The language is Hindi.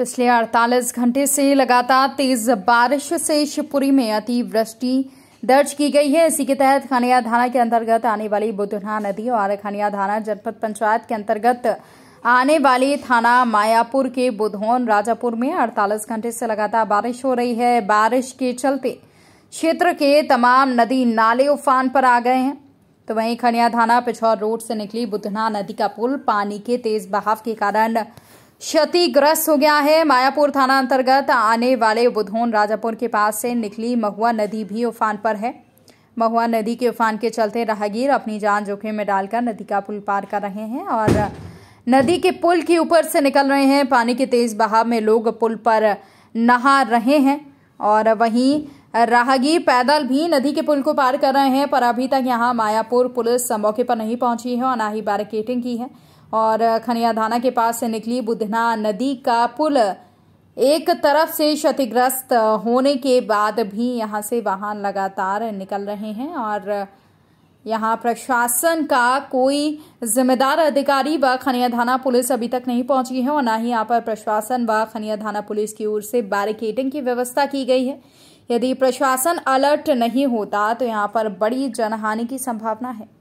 पिछले 48 घंटे से लगातार तेज बारिश से शिवपुरी में अतिवृष्टि दर्ज की गई है इसी के तहत खनिया थाना के अंतर्गत आने वाली बुधना नदी और खनिया थाना जनपद पंचायत के अंतर्गत आने वाली थाना मायापुर के बुधौन राजापुर में 48 घंटे से लगातार बारिश हो रही है बारिश के चलते क्षेत्र के तमाम नदी नाले उफान पर आ गए हैं तो वहीं खनिया थाना पिछौर रोड से निकली बुधना नदी का पुल पानी के तेज बहाव के कारण क्षतिग्रस्त हो गया है मायापुर थाना अंतर्गत आने वाले बुधोन राजापुर के पास से निकली महुआ नदी भी उफान पर है महुआ नदी के उफान के चलते राहगीर अपनी जान जोखिम में डालकर नदी का पुल पार कर रहे हैं और नदी के पुल के ऊपर से निकल रहे हैं पानी के तेज बहाव में लोग पुल पर नहा रहे हैं और वहीं राहगीर पैदल भी नदी के पुल को पार कर रहे हैं पर अभी तक यहाँ मायापुर पुलिस मौके पर नहीं पहुंची है और ना ही बैरिकेटिंग की है और खनियाधाना के पास से निकली बुधना नदी का पुल एक तरफ से क्षतिग्रस्त होने के बाद भी यहाँ से वाहन लगातार निकल रहे हैं और यहाँ प्रशासन का कोई जिम्मेदार अधिकारी व खनिया थाना पुलिस अभी तक नहीं पहुंची है और ना ही यहाँ पर प्रशासन व खनिया थाना पुलिस की ओर से बैरिकेडिंग की व्यवस्था की गई है यदि प्रशासन अलर्ट नहीं होता तो यहाँ पर बड़ी जनहानि की संभावना है